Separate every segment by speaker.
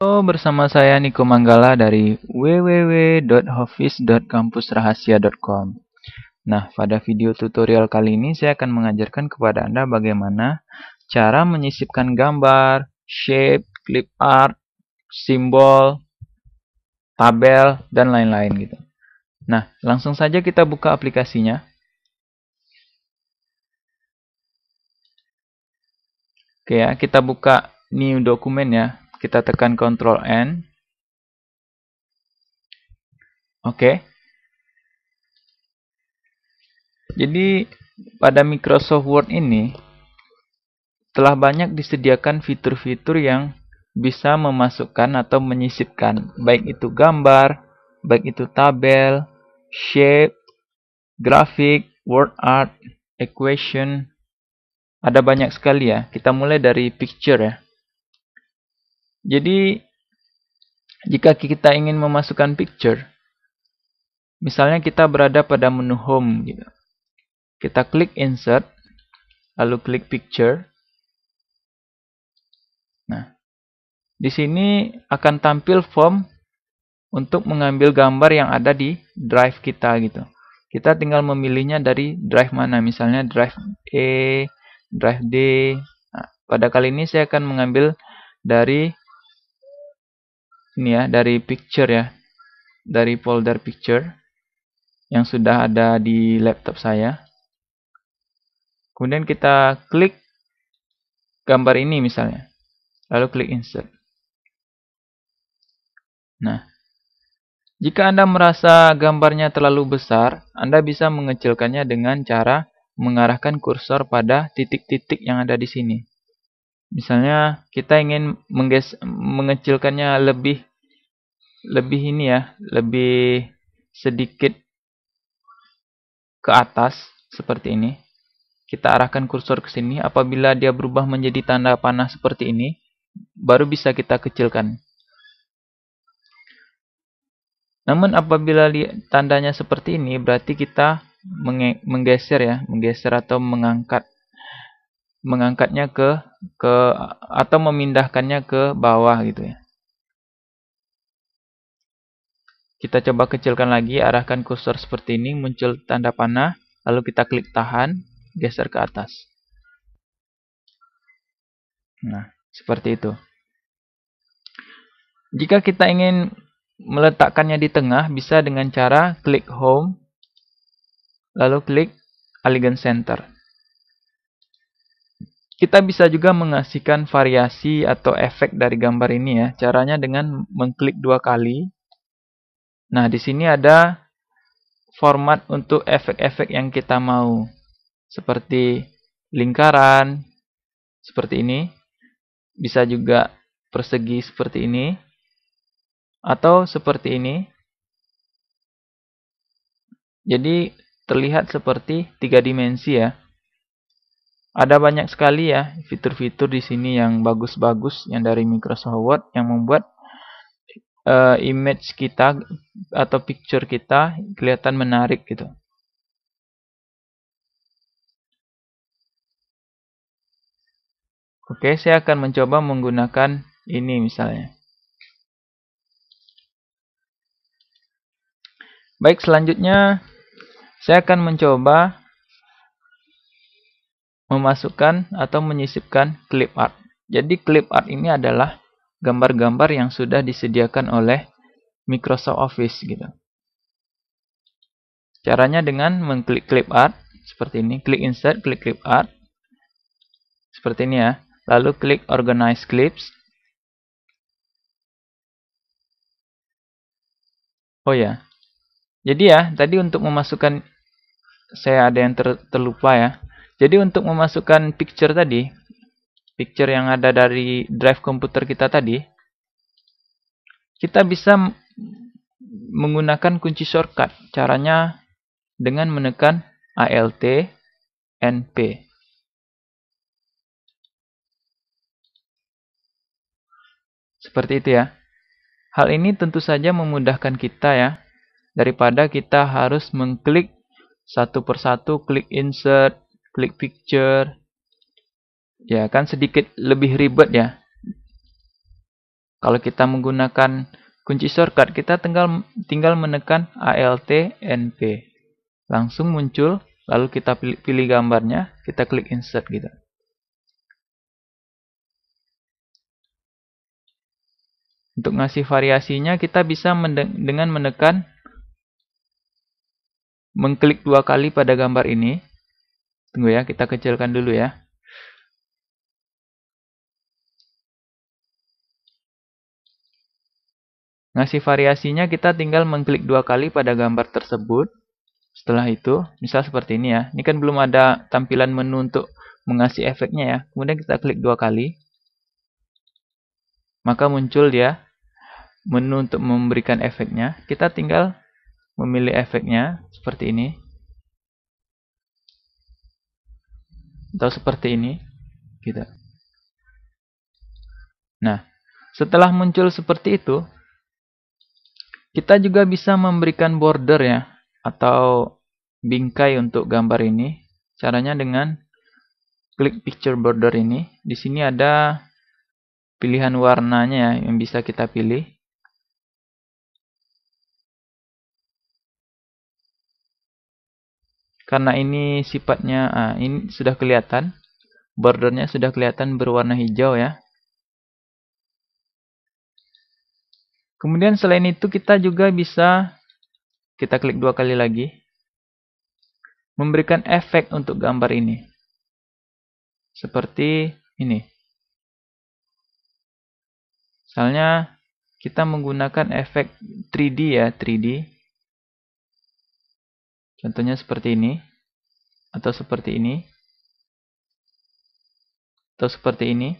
Speaker 1: Halo, oh, bersama saya Niko Manggala dari www.hofis.kampusrahasia.com. Nah, pada video tutorial kali ini saya akan mengajarkan kepada Anda bagaimana cara menyisipkan gambar, shape, clip art, simbol, tabel, dan lain-lain gitu. Nah, langsung saja kita buka aplikasinya. Oke ya, kita buka new dokumen ya. Kita tekan Ctrl N. Oke. Jadi pada Microsoft Word ini telah banyak disediakan fitur-fitur yang bisa memasukkan atau menyisipkan baik itu gambar, baik itu tabel, shape, grafik, word art, equation. Ada banyak sekali ya. Kita mulai dari picture ya. Jadi jika kita ingin memasukkan picture, misalnya kita berada pada menu home gitu. Kita klik insert, lalu klik picture. Nah, di sini akan tampil form untuk mengambil gambar yang ada di drive kita gitu. Kita tinggal memilihnya dari drive mana, misalnya drive E, drive D. Nah, pada kali ini saya akan mengambil dari ini ya dari picture ya dari folder picture yang sudah ada di laptop saya kemudian kita klik gambar ini misalnya lalu klik insert nah jika Anda merasa gambarnya terlalu besar Anda bisa mengecilkannya dengan cara mengarahkan kursor pada titik-titik yang ada di sini misalnya kita ingin mengges mengecilkannya lebih lebih ini ya, lebih sedikit ke atas seperti ini. Kita arahkan kursor ke sini. Apabila dia berubah menjadi tanda panah seperti ini, baru bisa kita kecilkan. Namun apabila tandanya seperti ini, berarti kita menggeser ya, menggeser atau mengangkat mengangkatnya ke ke atau memindahkannya ke bawah gitu ya. Kita coba kecilkan lagi, arahkan kursor seperti ini, muncul tanda panah, lalu kita klik tahan, geser ke atas. Nah, seperti itu. Jika kita ingin meletakkannya di tengah, bisa dengan cara klik home, lalu klik align center. Kita bisa juga mengasihkan variasi atau efek dari gambar ini ya. Caranya dengan mengklik dua kali. Nah, di sini ada format untuk efek-efek yang kita mau. Seperti lingkaran, seperti ini. Bisa juga persegi seperti ini. Atau seperti ini. Jadi, terlihat seperti tiga dimensi ya. Ada banyak sekali ya fitur-fitur di sini yang bagus-bagus yang dari Microsoft Word yang membuat uh, image kita atau picture kita kelihatan menarik gitu. Oke, saya akan mencoba menggunakan ini misalnya. Baik, selanjutnya saya akan mencoba memasukkan atau menyisipkan clip art. Jadi clip art ini adalah gambar-gambar yang sudah disediakan oleh Microsoft Office gitu. Caranya dengan mengklik clip art seperti ini, klik insert, klik clip art. Seperti ini ya. Lalu klik organize clips. Oh ya. Jadi ya, tadi untuk memasukkan saya ada yang ter, terlupa ya. Jadi untuk memasukkan picture tadi, picture yang ada dari drive komputer kita tadi, kita bisa menggunakan kunci shortcut. Caranya dengan menekan ALT NP. Seperti itu ya. Hal ini tentu saja memudahkan kita ya, daripada kita harus mengklik satu persatu, klik insert, klik picture. Ya, kan sedikit lebih ribet ya. Kalau kita menggunakan kunci shortcut, kita tinggal tinggal menekan Alt NP. Langsung muncul, lalu kita pilih, pilih gambarnya, kita klik insert gitu. Untuk ngasih variasinya kita bisa dengan menekan mengklik dua kali pada gambar ini Tunggu ya, kita kecilkan dulu ya. Ngasih variasinya kita tinggal mengklik dua kali pada gambar tersebut. Setelah itu, misal seperti ini ya. Ini kan belum ada tampilan menu untuk mengasih efeknya ya. Kemudian kita klik dua kali. Maka muncul dia menu untuk memberikan efeknya. Kita tinggal memilih efeknya seperti ini. atau seperti ini gitu. Nah, setelah muncul seperti itu, kita juga bisa memberikan border ya atau bingkai untuk gambar ini. Caranya dengan klik picture border ini. Di sini ada pilihan warnanya ya yang bisa kita pilih. Karena ini sifatnya ah, ini sudah kelihatan. Bordernya sudah kelihatan berwarna hijau ya. Kemudian selain itu kita juga bisa kita klik dua kali lagi. Memberikan efek untuk gambar ini. Seperti ini. Misalnya kita menggunakan efek 3D ya, 3D. Contohnya seperti ini. Atau seperti ini.
Speaker 2: Atau seperti ini.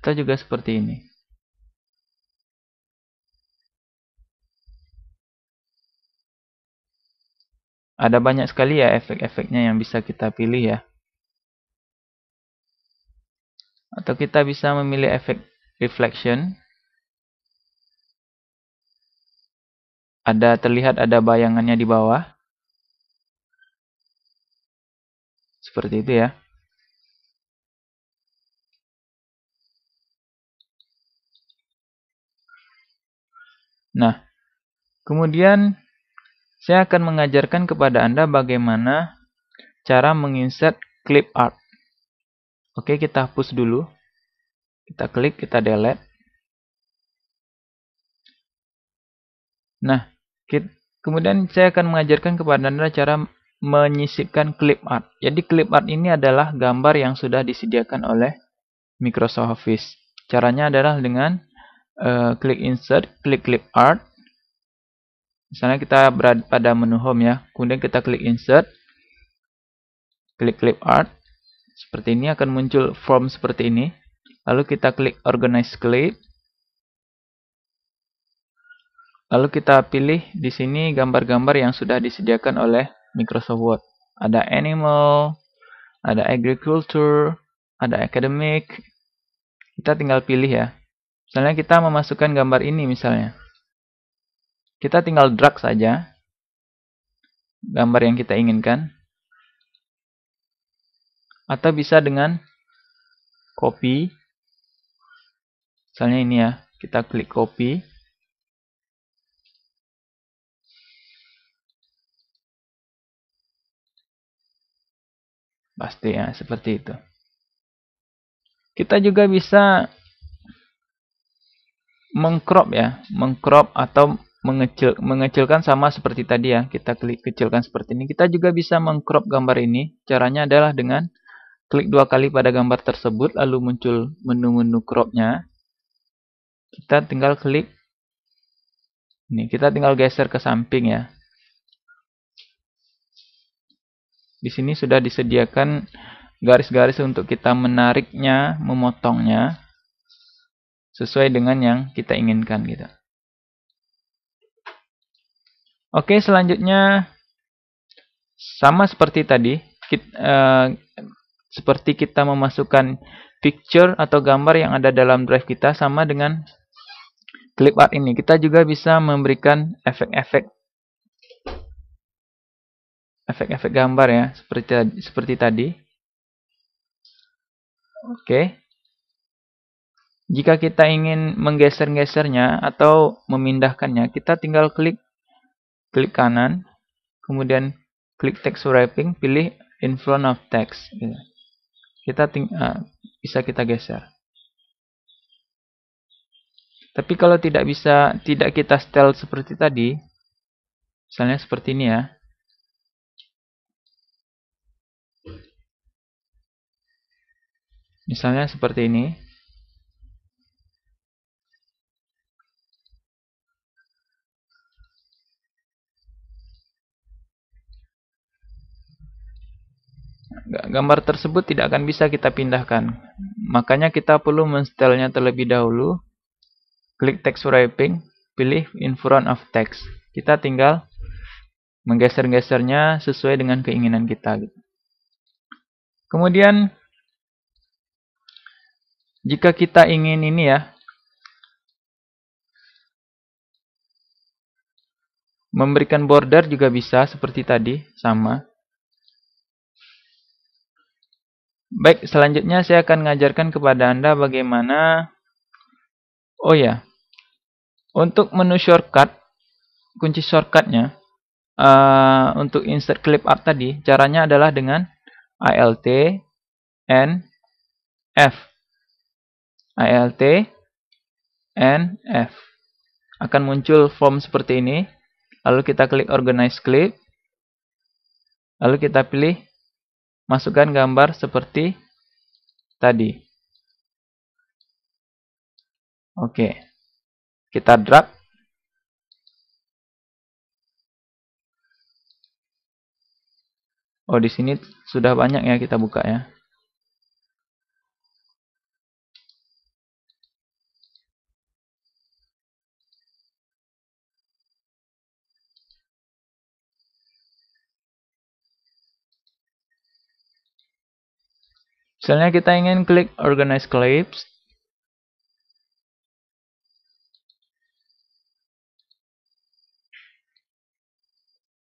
Speaker 2: Atau juga seperti ini. Ada banyak sekali ya efek-efeknya
Speaker 1: yang bisa kita pilih ya. Atau kita bisa memilih efek reflection Ada terlihat ada bayangannya di bawah.
Speaker 2: Seperti itu ya. Nah,
Speaker 1: kemudian saya akan mengajarkan kepada Anda bagaimana cara menginsert clip art. Oke, kita hapus dulu. Kita klik, kita delete. Nah, Kemudian saya akan mengajarkan kepada Anda cara menyisipkan clip art. Jadi clip art ini adalah gambar yang sudah disediakan oleh Microsoft Office. Caranya adalah dengan uh, klik insert, klik clip art. Misalnya kita berada pada menu home ya. Kemudian kita klik insert, klik clip art. Seperti ini akan muncul form seperti ini. Lalu kita klik organize clip. Lalu kita pilih di sini gambar-gambar yang sudah disediakan oleh Microsoft Word. Ada animal, ada agriculture, ada academic. Kita tinggal pilih ya. Misalnya kita memasukkan gambar ini misalnya. Kita tinggal drag saja gambar yang kita inginkan. Atau bisa dengan copy. Misalnya ini ya, kita klik copy. Pasti ya, seperti itu. Kita juga bisa mengcrop ya, mengcrop atau mengecil, mengecilkan sama seperti tadi ya, kita klik kecilkan seperti ini. Kita juga bisa mengcrop gambar ini. Caranya adalah dengan klik dua kali pada gambar tersebut, lalu muncul menu-menu cropnya. Kita tinggal klik. ini kita tinggal geser ke samping ya. Di sini sudah disediakan garis-garis untuk kita menariknya, memotongnya sesuai dengan yang kita inginkan gitu. Oke, selanjutnya sama seperti tadi, kita, eh, seperti kita memasukkan picture atau gambar yang ada dalam drive kita sama dengan clip art ini. Kita juga bisa memberikan efek-efek efek-efek gambar ya seperti seperti tadi. Oke. Jika kita ingin menggeser-gesernya atau memindahkannya, kita tinggal klik klik kanan, kemudian klik text wrapping, pilih in front of text. Kita ting bisa kita geser. Tapi kalau tidak bisa, tidak kita style seperti tadi, misalnya seperti ini ya,
Speaker 2: Misalnya seperti ini.
Speaker 1: Gambar tersebut tidak akan bisa kita pindahkan. Makanya kita perlu menstelnya terlebih dahulu. Klik text wrapping, pilih in front of text. Kita tinggal menggeser-gesernya sesuai dengan keinginan kita. Gitu. Kemudian jika kita ingin ini ya, memberikan border juga bisa seperti tadi, sama. Baik, selanjutnya saya akan mengajarkan kepada Anda bagaimana, oh ya, untuk menu shortcut, kunci shortcutnya, uh, untuk insert clip art tadi, caranya adalah dengan ALT, N, F alt F akan muncul form seperti ini lalu kita klik organize clip lalu kita pilih masukkan gambar seperti tadi
Speaker 2: oke kita drag oh di sini sudah banyak ya kita buka ya Misalnya kita ingin klik organize clips.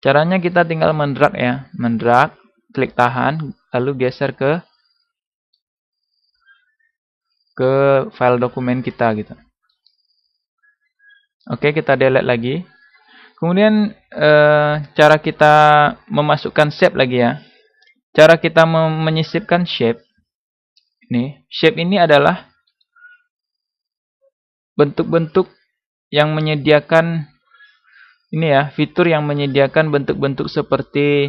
Speaker 1: Caranya kita tinggal mendrag ya, mendrag, klik tahan, lalu geser ke ke file dokumen kita gitu. Oke, kita delete lagi. Kemudian e, cara kita memasukkan shape lagi ya. Cara kita menyisipkan shape Nih, shape ini adalah bentuk-bentuk yang menyediakan ini ya, fitur yang menyediakan bentuk-bentuk seperti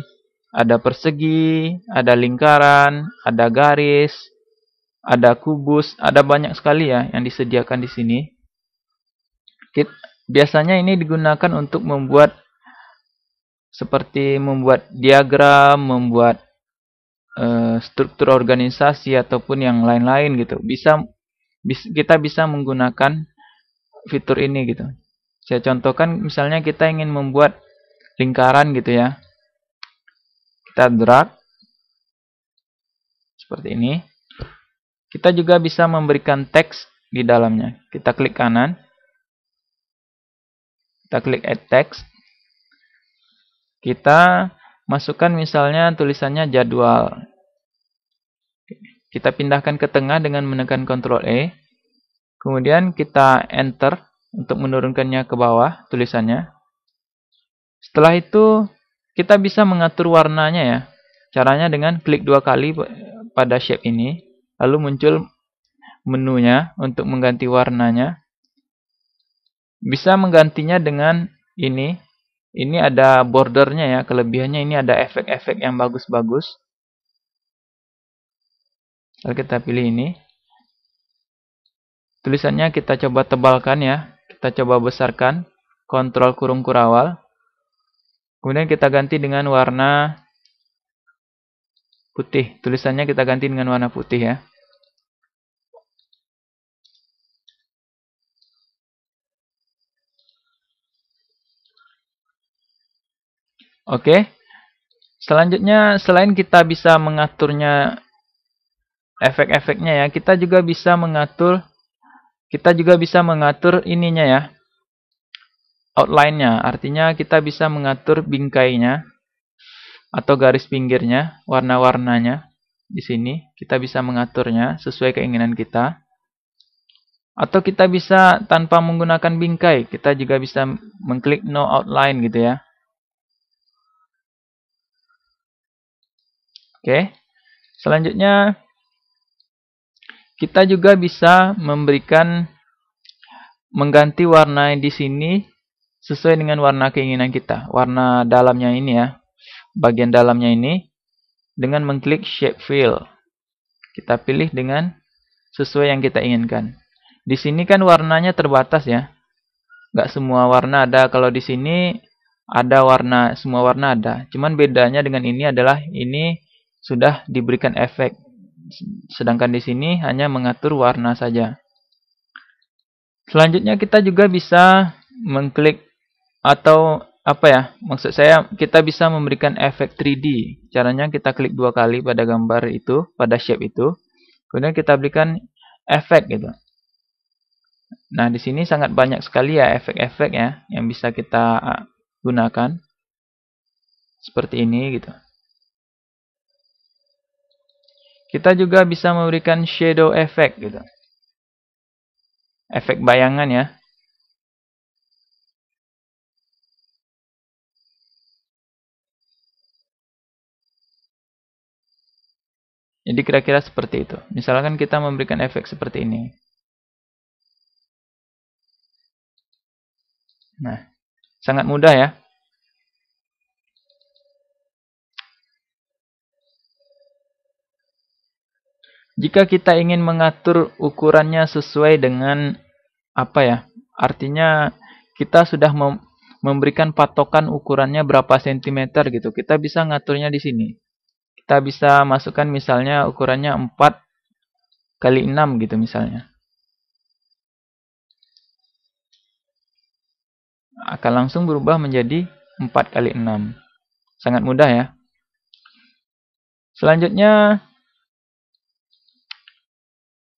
Speaker 1: ada persegi, ada lingkaran, ada garis, ada kubus, ada banyak sekali ya yang disediakan di sini. Biasanya ini digunakan untuk membuat seperti membuat diagram, membuat Eh, struktur organisasi ataupun yang lain-lain gitu. Bisa bis, kita bisa menggunakan fitur ini gitu. Saya contohkan misalnya kita ingin membuat lingkaran gitu ya. Kita drag seperti ini. Kita juga bisa memberikan teks di dalamnya. Kita klik kanan. Kita klik add text. Kita Masukkan misalnya tulisannya jadwal. Kita pindahkan ke tengah dengan menekan Ctrl E. Kemudian kita enter untuk menurunkannya ke bawah tulisannya. Setelah itu kita bisa mengatur warnanya ya. Caranya dengan klik dua kali pada shape ini, lalu muncul menunya untuk mengganti warnanya. Bisa menggantinya dengan ini, ini ada bordernya ya, kelebihannya ini ada efek-efek yang bagus-bagus. Lalu kita pilih ini. Tulisannya kita coba tebalkan ya, kita coba besarkan. Kontrol kurung kurawal. Kemudian kita ganti dengan warna putih. Tulisannya kita ganti dengan warna putih ya. Oke. Okay. Selanjutnya selain kita bisa mengaturnya efek-efeknya ya, kita juga bisa mengatur kita juga bisa mengatur ininya ya. Outline-nya, artinya kita bisa mengatur bingkainya atau garis pinggirnya, warna-warnanya. Di sini kita bisa mengaturnya sesuai keinginan kita. Atau kita bisa tanpa menggunakan bingkai, kita juga bisa mengklik no outline gitu ya. Oke. Selanjutnya kita juga bisa memberikan mengganti warna di sini sesuai dengan warna keinginan kita. Warna dalamnya ini ya. Bagian dalamnya ini dengan mengklik shape fill. Kita pilih dengan sesuai yang kita inginkan. Di sini kan warnanya terbatas ya. Nggak semua warna ada. Kalau di sini ada warna, semua warna ada. Cuman bedanya dengan ini adalah ini sudah diberikan efek. Sedangkan di sini hanya mengatur warna saja. Selanjutnya kita juga bisa mengklik atau apa ya? Maksud saya kita bisa memberikan efek 3D. Caranya kita klik dua kali pada gambar itu, pada shape itu. Kemudian kita berikan efek gitu. Nah, di sini sangat banyak sekali ya efek-efek ya yang bisa kita gunakan. Seperti ini gitu. Kita juga bisa memberikan shadow effect gitu. Efek bayangan ya.
Speaker 2: Jadi kira-kira seperti itu. Misalkan kita memberikan efek seperti ini. Nah,
Speaker 1: sangat mudah ya. Jika kita ingin mengatur ukurannya sesuai dengan apa ya? Artinya kita sudah mem memberikan patokan ukurannya berapa sentimeter gitu. Kita bisa ngaturnya di sini. Kita bisa masukkan misalnya ukurannya 4 kali 6 gitu misalnya. akan langsung berubah menjadi 4 kali 6. Sangat mudah ya. Selanjutnya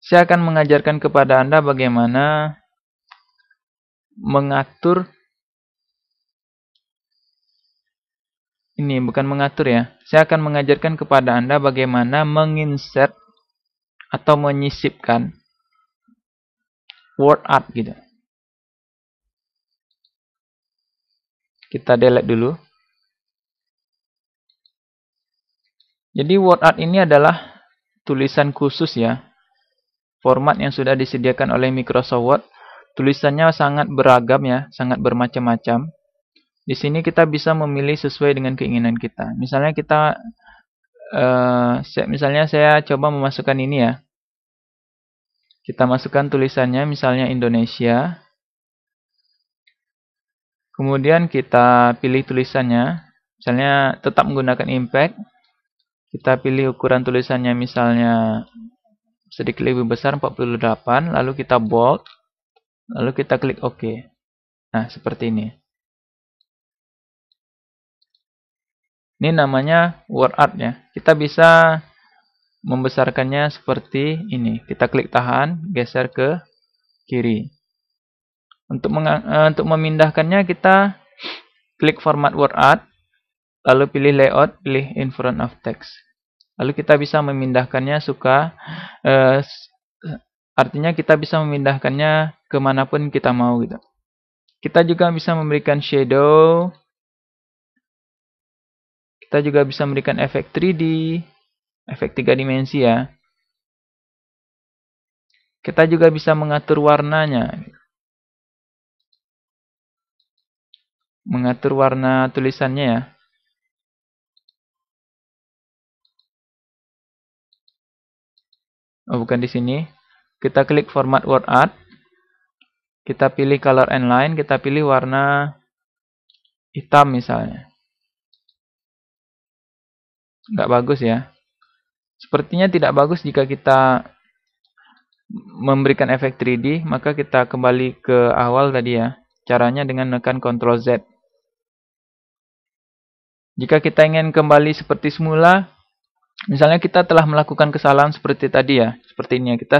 Speaker 1: saya akan mengajarkan kepada Anda bagaimana mengatur ini bukan mengatur ya. Saya akan mengajarkan kepada Anda bagaimana menginsert atau menyisipkan word art gitu. Kita delete dulu. Jadi word art ini adalah tulisan khusus ya format yang sudah disediakan oleh Microsoft Word. Tulisannya sangat beragam ya, sangat bermacam-macam. Di sini kita bisa memilih sesuai dengan keinginan kita. Misalnya kita, uh, misalnya saya coba memasukkan ini ya. Kita masukkan tulisannya, misalnya Indonesia. Kemudian kita pilih tulisannya, misalnya tetap menggunakan impact. Kita pilih ukuran tulisannya misalnya sedikit lebih besar 48, lalu kita bold, lalu kita klik OK. Nah, seperti ini. Ini namanya word art ya. Kita bisa membesarkannya seperti ini. Kita klik tahan, geser ke kiri. Untuk, eh, untuk memindahkannya kita klik format word art, lalu pilih layout, pilih in front of text. Lalu kita bisa memindahkannya suka, eh, artinya kita bisa memindahkannya kemanapun kita mau gitu. Kita juga bisa memberikan shadow, kita juga bisa memberikan efek 3D,
Speaker 2: efek 3 dimensi ya. Kita juga bisa mengatur warnanya. Mengatur warna tulisannya ya.
Speaker 1: oh, bukan di sini. Kita klik format word art. Kita pilih color and line, kita pilih warna hitam misalnya. Nggak bagus ya. Sepertinya tidak bagus jika kita memberikan efek 3D, maka kita kembali ke awal tadi ya. Caranya dengan menekan Ctrl Z. Jika kita ingin kembali seperti semula, Misalnya kita telah melakukan kesalahan seperti tadi ya, seperti ini ya, kita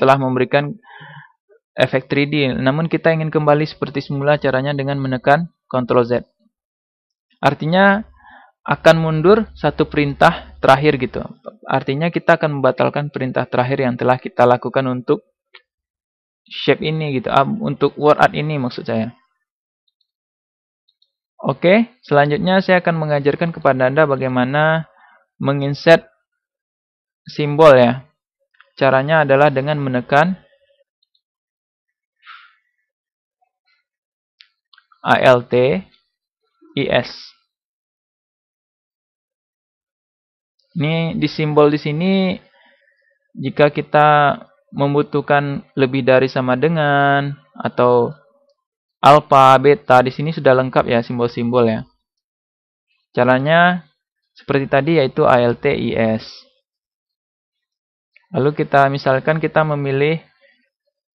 Speaker 1: telah memberikan efek 3D, namun kita ingin kembali seperti semula caranya dengan menekan Ctrl Z. Artinya akan mundur satu perintah terakhir gitu. Artinya kita akan membatalkan perintah terakhir yang telah kita lakukan untuk shape ini gitu, ah, untuk word art ini maksud saya. Oke, selanjutnya saya akan mengajarkan kepada Anda bagaimana menginsert simbol ya. Caranya adalah dengan menekan ALT IS. Ini di simbol di sini jika kita membutuhkan lebih dari sama dengan atau alfa, beta di sini sudah lengkap ya simbol-simbol ya. Caranya seperti tadi yaitu ALTIS. Lalu kita misalkan kita memilih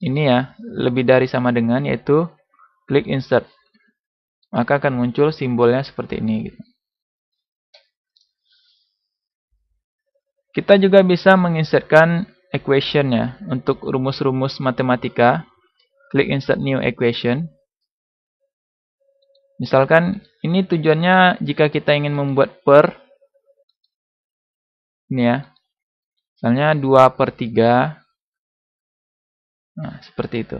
Speaker 1: ini ya, lebih dari sama dengan yaitu klik insert. Maka akan muncul simbolnya seperti ini gitu. Kita juga bisa menginsertkan equation ya untuk rumus-rumus matematika. Klik insert new equation. Misalkan ini tujuannya jika kita ingin membuat per ini ya. Misalnya 2 per 3. Nah, seperti itu.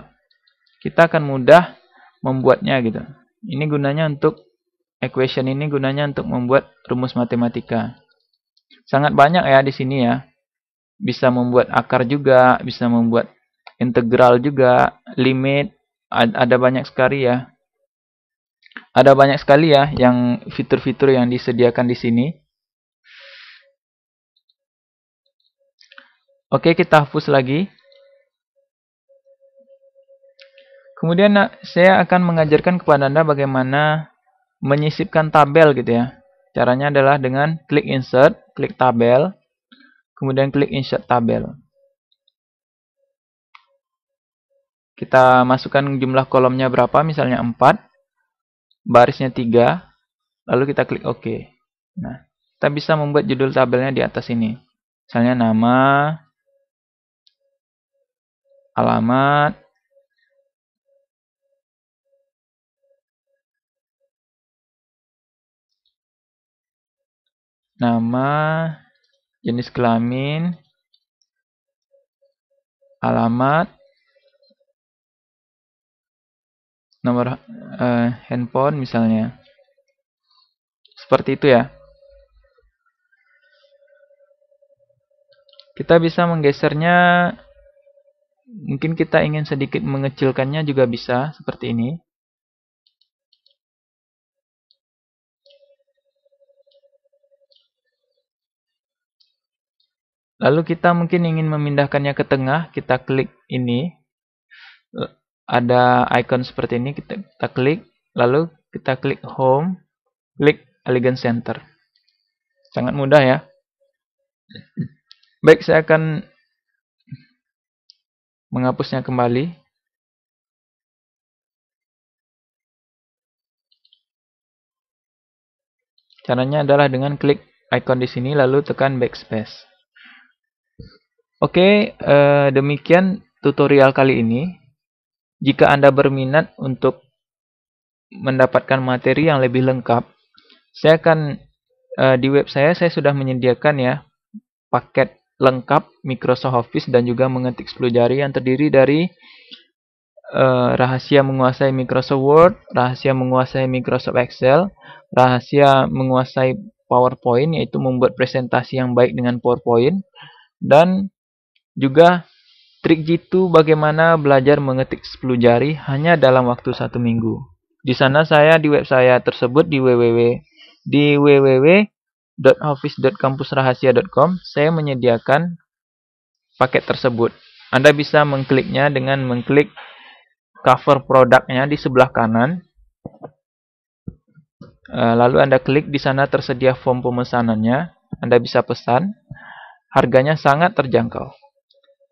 Speaker 1: Kita akan mudah membuatnya gitu. Ini gunanya untuk, equation ini gunanya untuk membuat rumus matematika. Sangat banyak ya di sini ya. Bisa membuat akar juga, bisa membuat integral juga, limit, ada banyak sekali ya. Ada banyak sekali ya yang fitur-fitur yang disediakan di sini. Oke, kita hapus lagi. Kemudian saya akan mengajarkan kepada Anda bagaimana menyisipkan tabel gitu ya. Caranya adalah dengan klik insert, klik tabel, kemudian klik insert tabel. Kita masukkan jumlah kolomnya berapa, misalnya 4, barisnya 3, lalu kita klik OK. Nah, kita bisa membuat judul tabelnya di atas ini. Misalnya nama,
Speaker 2: alamat nama, jenis kelamin, alamat, nomor uh, handphone
Speaker 1: misalnya. Seperti itu ya. Kita bisa menggesernya Mungkin kita ingin sedikit mengecilkannya juga bisa, seperti ini. Lalu kita mungkin ingin memindahkannya ke tengah, kita klik ini. Ada icon seperti ini, kita, kita klik. Lalu kita klik Home, klik Elegant Center. Sangat mudah ya. Baik, saya akan menghapusnya kembali. Caranya adalah dengan klik icon di sini lalu tekan backspace. Oke, eh, demikian tutorial kali ini. Jika Anda berminat untuk mendapatkan materi yang lebih lengkap, saya akan eh, di web saya saya sudah menyediakan ya paket lengkap Microsoft Office dan juga mengetik 10 jari yang terdiri dari uh, rahasia menguasai Microsoft Word, rahasia menguasai Microsoft Excel, rahasia menguasai PowerPoint yaitu membuat presentasi yang baik dengan PowerPoint dan juga trik jitu bagaimana belajar mengetik 10 jari hanya dalam waktu satu minggu. Di sana saya di web saya tersebut di www di www www.office.kampusrahasia.com saya menyediakan paket tersebut. Anda bisa mengkliknya dengan mengklik cover produknya di sebelah kanan. Eh, lalu Anda klik di sana tersedia form pemesanannya. Anda bisa pesan. Harganya sangat terjangkau.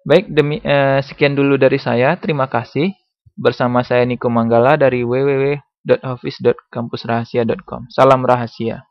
Speaker 1: Baik, demi eh, sekian dulu dari saya. Terima kasih. Bersama saya Niko Manggala dari www.office.kampusrahasia.com. Salam rahasia.